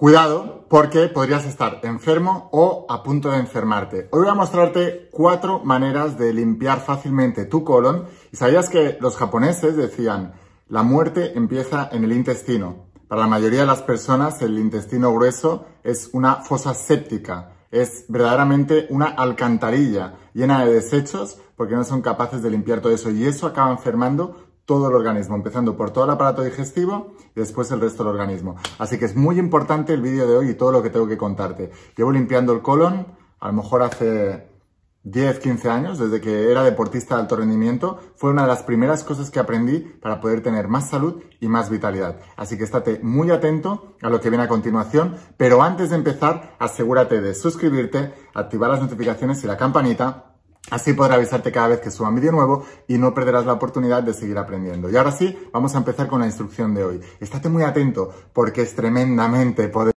Cuidado porque podrías estar enfermo o a punto de enfermarte. Hoy voy a mostrarte cuatro maneras de limpiar fácilmente tu colon. ¿Y sabías que los japoneses decían la muerte empieza en el intestino? Para la mayoría de las personas el intestino grueso es una fosa séptica, es verdaderamente una alcantarilla llena de desechos porque no son capaces de limpiar todo eso y eso acaba enfermando todo el organismo, empezando por todo el aparato digestivo y después el resto del organismo. Así que es muy importante el vídeo de hoy y todo lo que tengo que contarte. Llevo limpiando el colon, a lo mejor hace 10, 15 años, desde que era deportista de alto rendimiento, fue una de las primeras cosas que aprendí para poder tener más salud y más vitalidad. Así que estate muy atento a lo que viene a continuación, pero antes de empezar, asegúrate de suscribirte, activar las notificaciones y la campanita Así podrá avisarte cada vez que suba un vídeo nuevo y no perderás la oportunidad de seguir aprendiendo. Y ahora sí, vamos a empezar con la instrucción de hoy. Estate muy atento porque es tremendamente poderoso.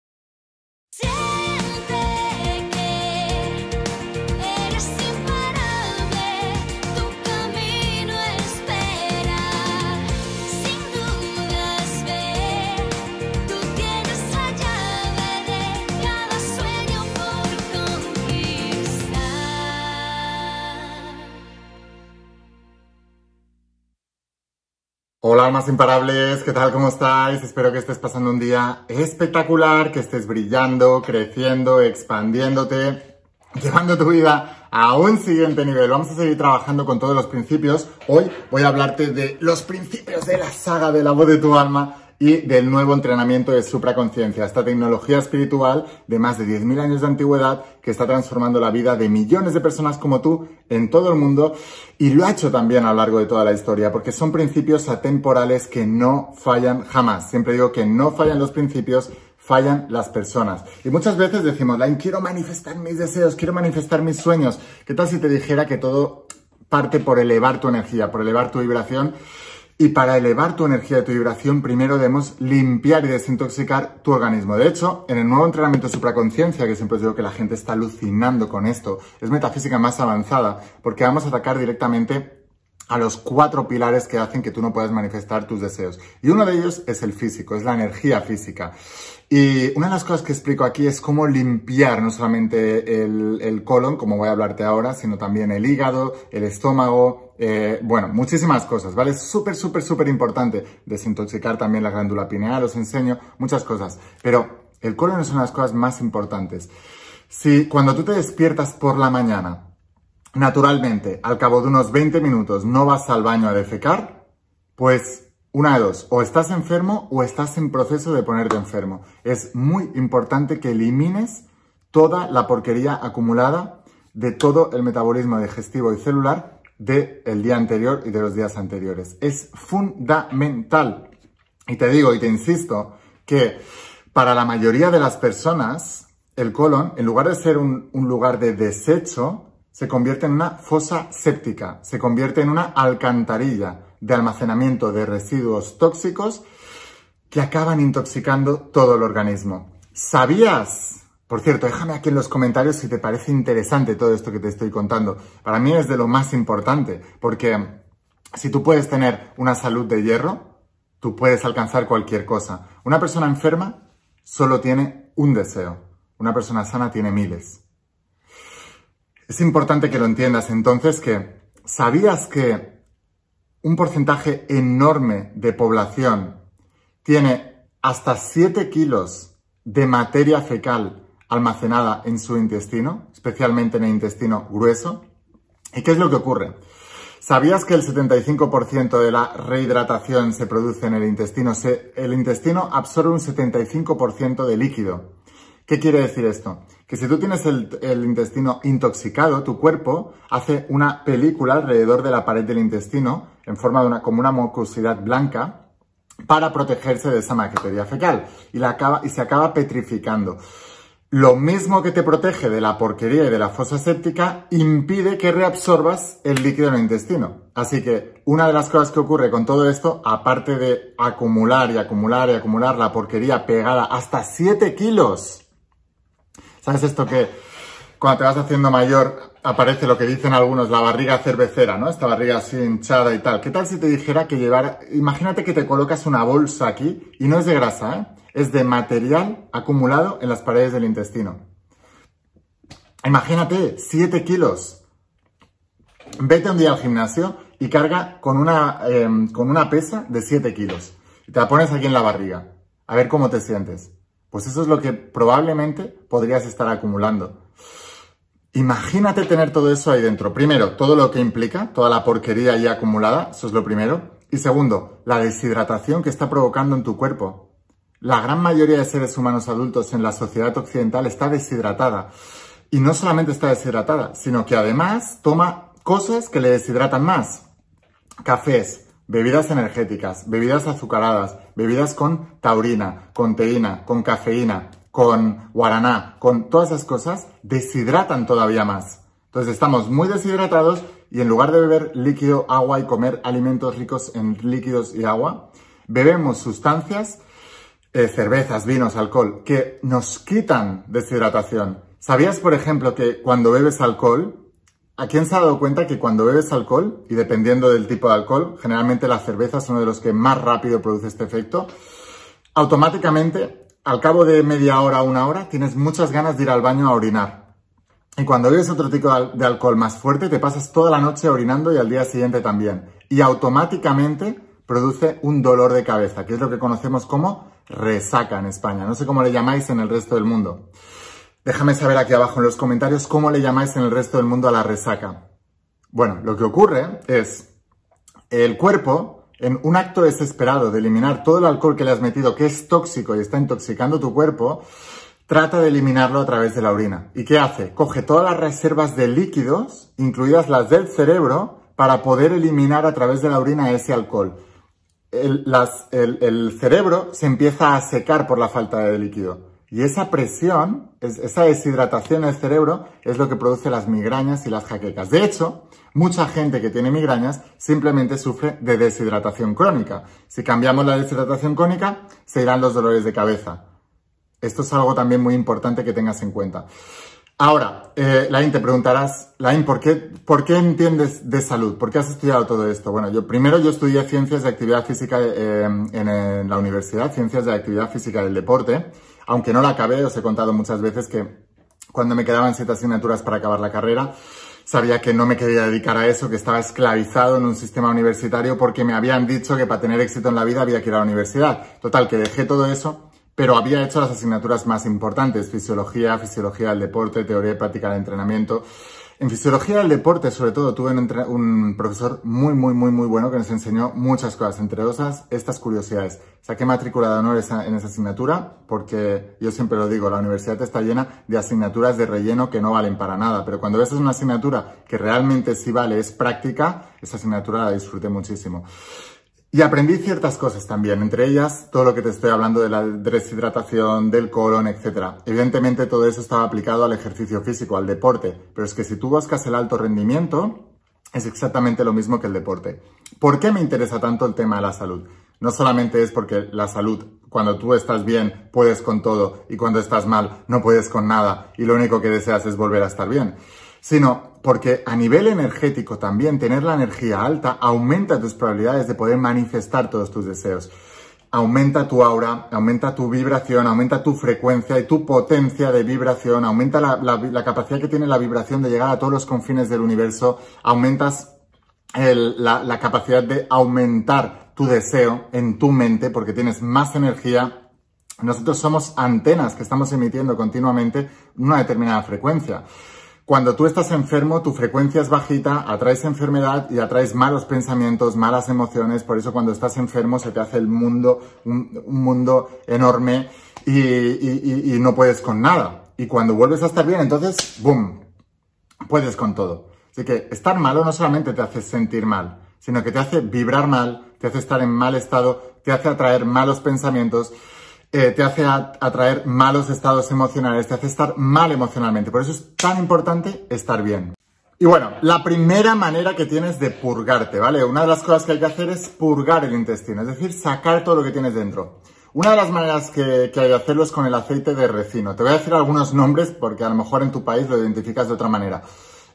Hola almas imparables, ¿qué tal? ¿Cómo estáis? Espero que estés pasando un día espectacular, que estés brillando, creciendo, expandiéndote, llevando tu vida a un siguiente nivel. Vamos a seguir trabajando con todos los principios. Hoy voy a hablarte de los principios de la saga de la voz de tu alma y del nuevo entrenamiento de supraconciencia, esta tecnología espiritual de más de 10.000 años de antigüedad que está transformando la vida de millones de personas como tú en todo el mundo y lo ha hecho también a lo largo de toda la historia, porque son principios atemporales que no fallan jamás. Siempre digo que no fallan los principios, fallan las personas. Y muchas veces decimos, Lain, quiero manifestar mis deseos, quiero manifestar mis sueños. ¿Qué tal si te dijera que todo parte por elevar tu energía, por elevar tu vibración? Y para elevar tu energía y tu vibración, primero debemos limpiar y desintoxicar tu organismo. De hecho, en el nuevo entrenamiento supraconciencia, que siempre os digo que la gente está alucinando con esto, es metafísica más avanzada, porque vamos a atacar directamente a los cuatro pilares que hacen que tú no puedas manifestar tus deseos. Y uno de ellos es el físico, es la energía física. Y una de las cosas que explico aquí es cómo limpiar no solamente el, colon, como voy a hablarte ahora, sino también el hígado, el estómago, eh, bueno, muchísimas cosas, ¿vale? súper, súper, súper importante desintoxicar también la glándula pineal, os enseño muchas cosas. Pero el colon es una de las cosas más importantes. Si cuando tú te despiertas por la mañana naturalmente, al cabo de unos 20 minutos, no vas al baño a defecar, pues una de dos, o estás enfermo o estás en proceso de ponerte enfermo. Es muy importante que elimines toda la porquería acumulada de todo el metabolismo digestivo y celular del día anterior y de los días anteriores. Es fundamental. Y te digo y te insisto que para la mayoría de las personas, el colon, en lugar de ser un lugar de desecho, se convierte en una fosa séptica, se convierte en una alcantarilla de almacenamiento de residuos tóxicos que acaban intoxicando todo el organismo. ¿Sabías? Por cierto, déjame aquí en los comentarios si te parece interesante todo esto que te estoy contando. Para mí es de lo más importante, porque mm, si tú puedes tener una salud de hierro, tú puedes alcanzar cualquier cosa. Una persona enferma solo tiene un deseo, una persona sana tiene miles. Es importante que lo entiendas entonces que sabías que un porcentaje enorme de población tiene hasta 7 kilos de materia fecal almacenada en su intestino, especialmente en el intestino grueso. ¿Y qué es lo que ocurre? ¿Sabías que el 75% de la rehidratación se produce en el intestino? el intestino absorbe un 75% de líquido. ¿Qué quiere decir esto? Que si tú tienes el, intestino intoxicado, tu cuerpo hace una película alrededor de la pared del intestino, en forma de una, como una mucosidad blanca, para protegerse de esa maquetería fecal y, y se acaba petrificando. Lo mismo que te protege de la porquería y de la fosa séptica impide que reabsorbas el líquido en el intestino. Así que una de las cosas que ocurre con todo esto, aparte de acumular y acumular y acumular la porquería pegada hasta 7 kilos ¿Sabes esto que cuando te vas haciendo mayor aparece lo que dicen algunos, la barriga cervecera, ¿no? Esta barriga así hinchada y tal. ¿Qué tal si te dijera que llevar... Imagínate que te colocas una bolsa aquí y no es de grasa, ¿eh? Es de material acumulado en las paredes del intestino. Imagínate, 7 kilos. Vete un día al gimnasio y carga con una, eh, con una pesa de 7 kilos. Y te la pones aquí en la barriga. A ver cómo te sientes. Pues eso es lo que probablemente podrías estar acumulando. Imagínate tener todo eso ahí dentro. Primero, todo lo que implica, toda la porquería ahí acumulada, eso es lo primero. Y segundo, la deshidratación que está provocando en tu cuerpo. La gran mayoría de seres humanos adultos en la sociedad occidental está deshidratada. Y no solamente está deshidratada, sino que además toma cosas que le deshidratan más. Cafés, bebidas energéticas, bebidas azucaradas, bebidas con taurina, con teína, con cafeína, con guaraná, con todas esas cosas, deshidratan todavía más. Entonces estamos muy deshidratados y en lugar de beber líquido, agua y comer alimentos ricos en líquidos y agua, bebemos sustancias, eh, cervezas, vinos, alcohol, que nos quitan deshidratación. ¿Sabías, por ejemplo, que cuando bebes alcohol ¿A quién se ha dado cuenta que cuando bebes alcohol, y dependiendo del tipo de alcohol, generalmente las cervezas son uno de los que más rápido produce este efecto, automáticamente, al cabo de media hora o una hora, tienes muchas ganas de ir al baño a orinar. Y cuando bebes otro tipo de alcohol más fuerte, te pasas toda la noche orinando y al día siguiente también. Y automáticamente produce un dolor de cabeza, que es lo que conocemos como resaca en España. No sé cómo le llamáis en el resto del mundo. Déjame saber aquí abajo en los comentarios cómo le llamáis en el resto del mundo a la resaca. Bueno, lo que ocurre es el cuerpo, en un acto desesperado de eliminar todo el alcohol que le has metido, que es tóxico y está intoxicando tu cuerpo, trata de eliminarlo a través de la orina. ¿Y qué hace? Coge todas las reservas de líquidos, incluidas las del cerebro, para poder eliminar a través de la orina ese alcohol. El, el cerebro se empieza a secar por la falta de líquido. Y esa presión, esa deshidratación del cerebro es lo que produce las migrañas y las jaquecas. De hecho, mucha gente que tiene migrañas simplemente sufre de deshidratación crónica. Si cambiamos la deshidratación crónica, se irán los dolores de cabeza. Esto es algo también muy importante que tengas en cuenta. Ahora, eh, Lain, te preguntarás, Lain, ¿por qué, entiendes de salud? ¿Por qué has estudiado todo esto? Bueno, yo primero yo estudié ciencias de actividad física eh, en la universidad, ciencias de actividad física del deporte aunque no la acabé, os he contado muchas veces que cuando me quedaban siete asignaturas para acabar la carrera, sabía que no me quería dedicar a eso, que estaba esclavizado en un sistema universitario porque me habían dicho que para tener éxito en la vida había que ir a la universidad. Total, que dejé todo eso, pero había hecho las asignaturas más importantes, fisiología, fisiología del deporte, teoría y práctica del entrenamiento, en fisiología del deporte, sobre todo, tuve un, profesor muy, muy, muy, muy bueno que nos enseñó muchas cosas, entre otras estas curiosidades. Saqué matrícula de honor en esa asignatura porque, yo siempre lo digo, la universidad está llena de asignaturas de relleno que no valen para nada, pero cuando ves una asignatura que realmente sí vale, es práctica, esa asignatura la disfruté muchísimo. Y aprendí ciertas cosas también, entre ellas todo lo que te estoy hablando de la deshidratación, del colon, etc. Evidentemente todo eso estaba aplicado al ejercicio físico, al deporte, pero es que si tú buscas el alto rendimiento, es exactamente lo mismo que el deporte. ¿Por qué me interesa tanto el tema de la salud? No solamente es porque la salud, cuando tú estás bien, puedes con todo y cuando estás mal, no puedes con nada y lo único que deseas es volver a estar bien, sino porque a nivel energético también tener la energía alta aumenta tus probabilidades de poder manifestar todos tus deseos. Aumenta tu aura, aumenta tu vibración, aumenta tu frecuencia y tu potencia de vibración, aumenta la, capacidad que tiene la vibración de llegar a todos los confines del universo, aumentas la, la capacidad de aumentar tu deseo en tu mente porque tienes más energía, nosotros somos antenas que estamos emitiendo continuamente una determinada frecuencia. Cuando tú estás enfermo, tu frecuencia es bajita, atraes enfermedad y atraes malos pensamientos, malas emociones. Por eso cuando estás enfermo se te hace el mundo, un, mundo enorme y, y, no puedes con nada. Y cuando vuelves a estar bien, entonces, ¡boom! Puedes con todo. Así que estar malo no solamente te hace sentir mal, sino que te hace vibrar mal, te hace estar en mal estado, te hace atraer malos pensamientos. Eh, te hace atraer malos estados emocionales, te hace estar mal emocionalmente. Por eso es tan importante estar bien. Y bueno, la primera manera que tienes de purgarte, ¿vale? Una de las cosas que hay que hacer es purgar el intestino, es decir, sacar todo lo que tienes dentro. Una de las maneras que, hay de hacerlo es con el aceite de recino. Te voy a decir algunos nombres porque a lo mejor en tu país lo identificas de otra manera.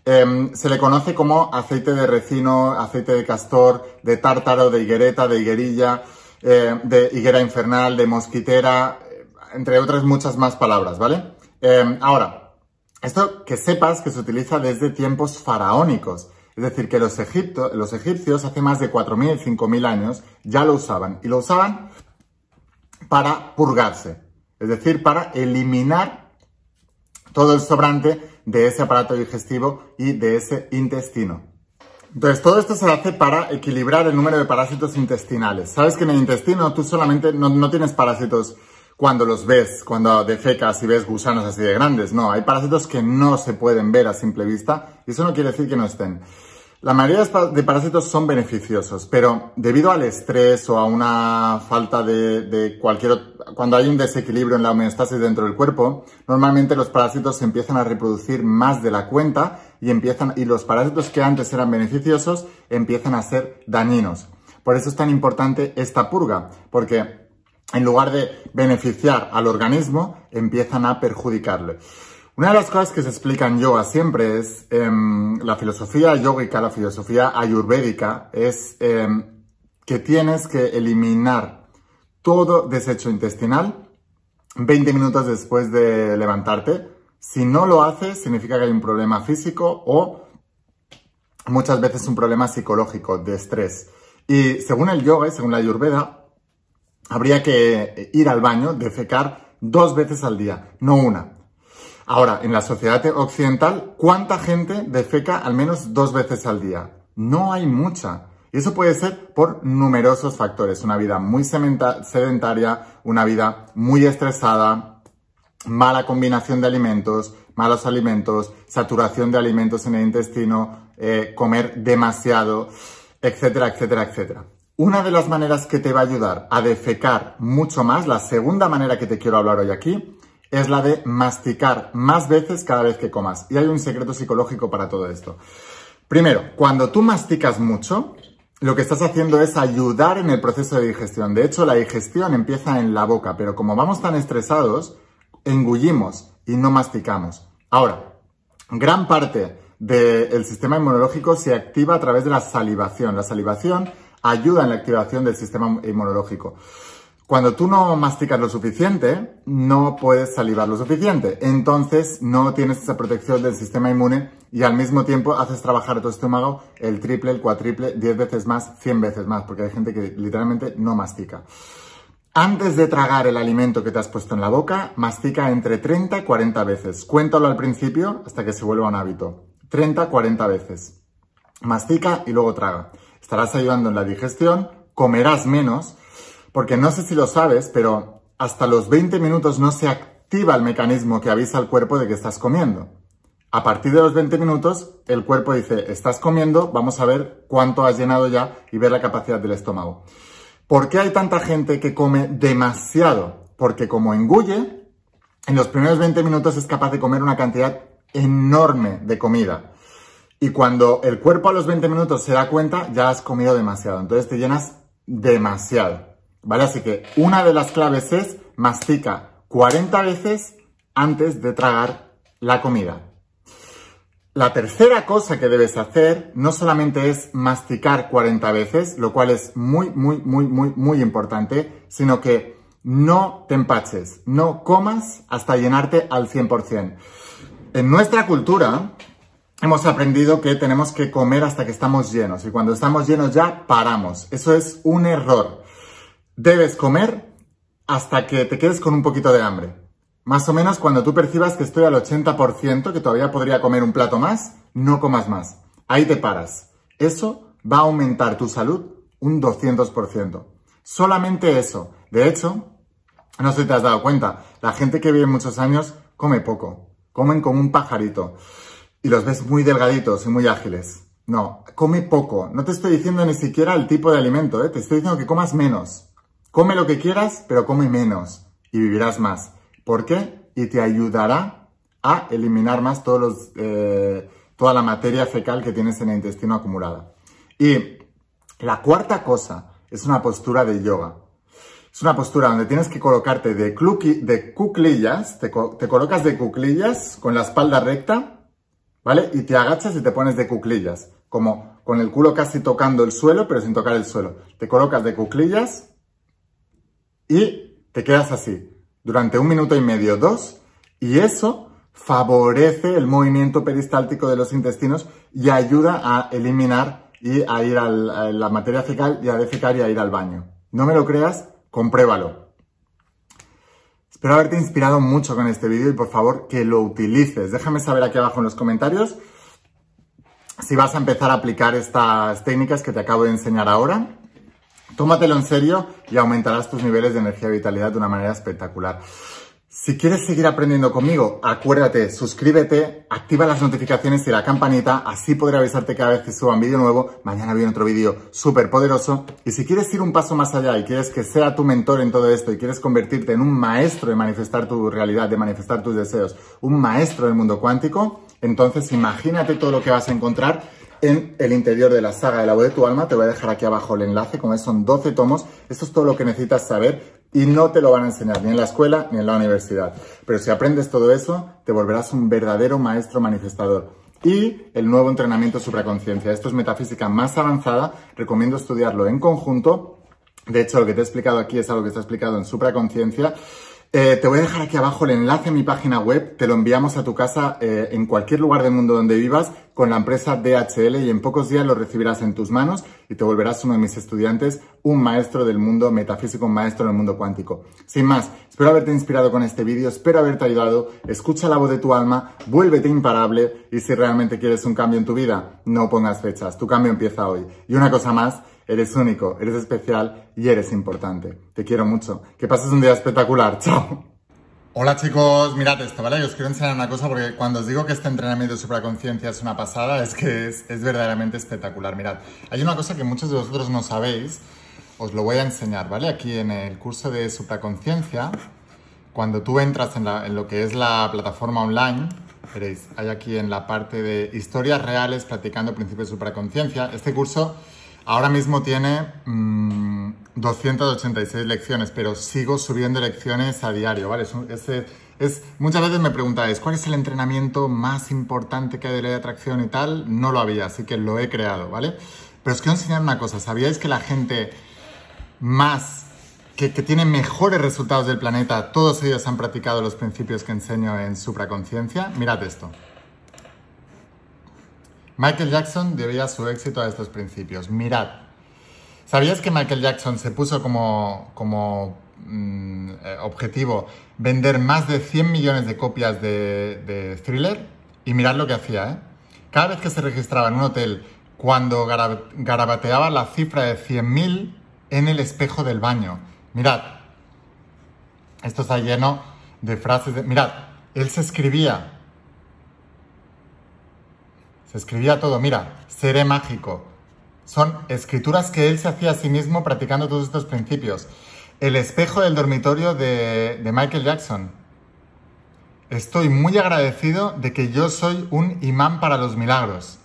Em, se le conoce como aceite de recino, aceite de castor, de tártaro, de higuereta, de higuerilla. Eh, de higuera infernal, de mosquitera, eh, entre otras muchas más palabras, ¿vale? Eh, ahora, esto que sepas que se utiliza desde tiempos faraónicos, es decir, que los, los egipcios hace más de 4.000, 5.000 años ya lo usaban, y lo usaban para purgarse, es decir, para eliminar todo el sobrante de ese aparato digestivo y de ese intestino. Entonces, todo esto se hace para equilibrar el número de parásitos intestinales. Sabes que en el intestino tú solamente no, tienes parásitos cuando los ves, cuando defecas y ves gusanos así de grandes. No, hay parásitos que no se pueden ver a simple vista y eso no quiere decir que no estén. La mayoría de parásitos son beneficiosos, pero debido al estrés o a una falta de, cualquier... Cuando hay un desequilibrio en la homeostasis dentro del cuerpo, normalmente los parásitos empiezan a reproducir más de la cuenta y, empiezan, y los parásitos que antes eran beneficiosos empiezan a ser dañinos. Por eso es tan importante esta purga, porque en lugar de beneficiar al organismo, empiezan a perjudicarle. Una de las cosas que se explican en yoga siempre es em, la filosofía yógica, la filosofía ayurvédica, es em, que tienes que eliminar todo desecho intestinal 20 minutos después de levantarte. Si no lo haces, significa que hay un problema físico o muchas veces un problema psicológico de estrés. Y según el yoga y según la ayurveda, habría que ir al baño, defecar dos veces al día, no una. Ahora, en la sociedad occidental, ¿cuánta gente defeca al menos dos veces al día? No hay mucha. Y eso puede ser por numerosos factores. Una vida muy sedentaria, una vida muy estresada, mala combinación de alimentos, malos alimentos, saturación de alimentos en el intestino, eh, comer demasiado, etcétera, etcétera, etcétera. Una de las maneras que te va a ayudar a defecar mucho más, la segunda manera que te quiero hablar hoy aquí, es la de masticar más veces cada vez que comas. Y hay un secreto psicológico para todo esto. Primero, cuando tú masticas mucho, lo que estás haciendo es ayudar en el proceso de digestión. De hecho, la digestión empieza en la boca, pero como vamos tan estresados, engullimos y no masticamos. Ahora, gran parte del sistema inmunológico se activa a través de la salivación. La salivación ayuda en la activación del sistema inmunológico. Cuando tú no masticas lo suficiente, no puedes salivar lo suficiente. Entonces no tienes esa protección del sistema inmune y al mismo tiempo haces trabajar a tu estómago el triple, el cuatriple, 10 veces más, 100 veces más, porque hay gente que literalmente no mastica. Antes de tragar el alimento que te has puesto en la boca, mastica entre 30 y 40 veces. Cuéntalo al principio hasta que se vuelva un hábito. 30, 40 veces. Mastica y luego traga. Estarás ayudando en la digestión, comerás menos porque no sé si lo sabes, pero hasta los 20 minutos no se activa el mecanismo que avisa al cuerpo de que estás comiendo. A partir de los 20 minutos, el cuerpo dice, estás comiendo, vamos a ver cuánto has llenado ya y ver la capacidad del estómago. ¿Por qué hay tanta gente que come demasiado? Porque como engulle, en los primeros 20 minutos es capaz de comer una cantidad enorme de comida. Y cuando el cuerpo a los 20 minutos se da cuenta, ya has comido demasiado. Entonces te llenas demasiado. ¿vale? Así que una de las claves es mastica 40 veces antes de tragar la comida. La tercera cosa que debes hacer no solamente es masticar 40 veces, lo cual es muy, muy, muy, muy, muy importante, sino que no te empaches, no comas hasta llenarte al 100%. En nuestra cultura hemos aprendido que tenemos que comer hasta que estamos llenos y cuando estamos llenos ya paramos. Eso es un error. Debes comer hasta que te quedes con un poquito de hambre. Más o menos cuando tú percibas que estoy al 80%, que todavía podría comer un plato más, no comas más. Ahí te paras. Eso va a aumentar tu salud un 200%. Solamente eso. De hecho, no sé si te has dado cuenta, la gente que vive muchos años come poco. Comen como un pajarito. Y los ves muy delgaditos y muy ágiles. No, come poco. No te estoy diciendo ni siquiera el tipo de alimento, ¿eh? te estoy diciendo que comas menos. Come lo que quieras, pero come menos y vivirás más. ¿Por qué? Y te ayudará a eliminar más todos los, eh, toda la materia fecal que tienes en el intestino acumulada. Y la cuarta cosa es una postura de yoga. Es una postura donde tienes que colocarte de, cuclillas, te colocas de cuclillas con la espalda recta, ¿vale? Y te agachas y te pones de cuclillas, como con el culo casi tocando el suelo, pero sin tocar el suelo. Te colocas de cuclillas, y te quedas así durante un minuto y medio, dos, y eso favorece el movimiento peristáltico de los intestinos y ayuda a eliminar y a ir a la materia fecal y a defecar y a ir al baño. No me lo creas, compruébalo. Espero haberte inspirado mucho con este vídeo y por favor que lo utilices. Déjame saber aquí abajo en los comentarios si vas a empezar a aplicar estas técnicas que te acabo de enseñar ahora Tómatelo en serio y aumentarás tus niveles de energía y vitalidad de una manera espectacular. Si quieres seguir aprendiendo conmigo, acuérdate, suscríbete, activa las notificaciones y la campanita, así podré avisarte cada vez que suba un vídeo nuevo. Mañana viene otro vídeo súper poderoso. Y si quieres ir un paso más allá y quieres que sea tu mentor en todo esto y quieres convertirte en un maestro de manifestar tu realidad, de manifestar tus deseos, un maestro del mundo cuántico, entonces imagínate todo lo que vas a encontrar en el interior de la saga de la voz de tu alma. Te voy a dejar aquí abajo el enlace, como son 12 tomos. Esto es todo lo que necesitas saber y no te lo van a enseñar ni en la escuela ni en la universidad. Pero si aprendes todo eso, te volverás un verdadero maestro manifestador. Y el nuevo entrenamiento supraconciencia. Esto es metafísica más avanzada. Recomiendo estudiarlo en conjunto. De hecho, lo que te he explicado aquí es algo que está explicado en supraconciencia. Eh, te voy a dejar aquí abajo el enlace a mi página web, te lo enviamos a tu casa eh, en cualquier lugar del mundo donde vivas, con la empresa DHL y en pocos días lo recibirás en tus manos y te volverás uno de mis estudiantes, un maestro del mundo metafísico, un maestro del mundo cuántico. Sin más, espero haberte inspirado con este vídeo, espero haberte ayudado, escucha la voz de tu alma, vuélvete imparable y si realmente quieres un cambio en tu vida, no pongas fechas, tu cambio empieza hoy. Y una cosa más, eres único, eres especial y eres importante. Te quiero mucho. Que pases un día espectacular. Chao. Hola chicos, mirad esto, ¿vale? os quiero enseñar una cosa porque cuando os digo que este entrenamiento de supraconciencia es una pasada, es que es, verdaderamente espectacular. Mirad, hay una cosa que muchos de vosotros no sabéis, os lo voy a enseñar, ¿vale? Aquí en el curso de supraconciencia, cuando tú entras en, lo que es la plataforma online, veréis, hay aquí en la parte de historias reales practicando principios de supraconciencia. Este curso ahora mismo tiene mm, 286 lecciones, pero sigo subiendo lecciones a diario, ¿vale? Es, es, muchas veces me preguntáis, ¿cuál es el entrenamiento más importante que hay de ley de atracción y tal? No lo había, así que lo he creado, ¿vale? Pero os quiero enseñar una cosa, ¿sabíais que la gente más, que, que tiene mejores resultados del planeta, todos ellos han practicado los principios que enseño en Supraconciencia? Mirad esto. Michael Jackson debía su éxito a estos principios. Mirad, ¿Sabías que Michael Jackson se puso como, mm, eh, objetivo vender más de 100 millones de copias de, thriller? Y mirad lo que hacía, ¿eh? Cada vez que se registraba en un hotel, cuando garabateaba la cifra de 100.000 en el espejo del baño. Mirad, esto está lleno de frases de... Mirad, él se escribía. Se escribía todo, mira, seré mágico, son escrituras que él se hacía a sí mismo practicando todos estos principios. El espejo del dormitorio de, Michael Jackson. Estoy muy agradecido de que yo soy un imán para los milagros.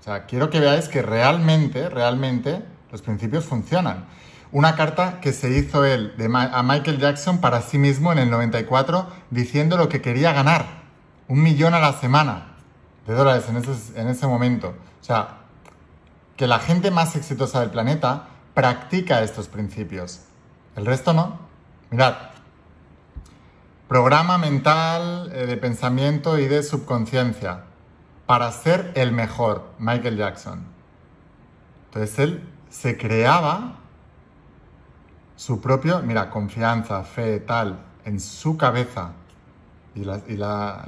O sea, quiero que veáis que realmente, realmente, los principios funcionan. Una carta que se hizo él a Michael Jackson para sí mismo en el 94 diciendo lo que quería ganar. Un millón a la semana de dólares en ese, momento. O sea, que la gente más exitosa del planeta practica estos principios. El resto no. Mirad, programa mental eh, de pensamiento y de subconsciencia para ser el mejor, Michael Jackson. Entonces él se creaba su propio, mira, confianza, fe, tal, en su cabeza. Y la, y la,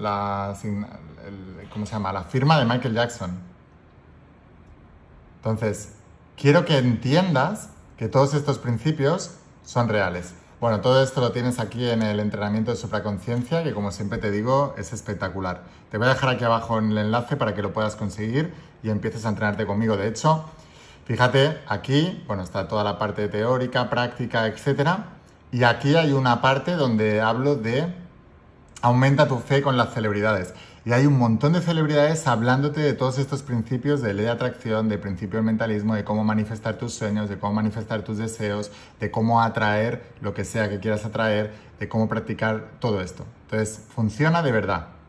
¿cómo se llama? La firma de Michael Jackson. Entonces, quiero que entiendas que todos estos principios son reales. Bueno, todo esto lo tienes aquí en el entrenamiento de supraconciencia, que como siempre te digo, es espectacular. Te voy a dejar aquí abajo en el enlace para que lo puedas conseguir y empieces a entrenarte conmigo. De hecho, fíjate, aquí, bueno, está toda la parte teórica, práctica, etcétera. Y aquí hay una parte donde hablo de aumenta tu fe con las celebridades. Y hay un montón de celebridades hablándote de todos estos principios de ley de atracción, de principio del mentalismo, de cómo manifestar tus sueños, de cómo manifestar tus deseos, de cómo atraer lo que sea que quieras atraer, de cómo practicar todo esto. Entonces, funciona de verdad.